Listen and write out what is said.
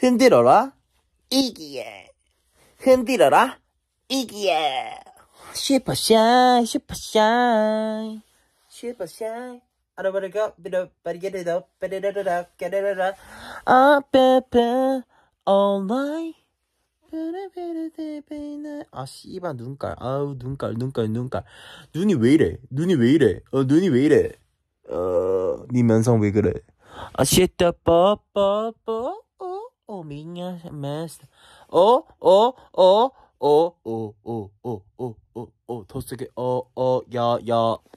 흔들어라 이기에 흔들어라 이기에 슈퍼샤이 슈퍼샤이 슈퍼샤이 알아버리고 밀어버리게리도 빠르르르라 깨르르라 아 빼빼 all 네. 아 씨발 눈깔 아우 눈깔 눈깔 눈깔 눈이 왜 이래 눈이 왜 이래 어 눈이 왜 이래 어네 면상 왜 그래 아 shit t h minha mestra. Oh, oh, oh, oh, oh, oh, oh, oh, oh, oh, 突撃、お、お、や、や。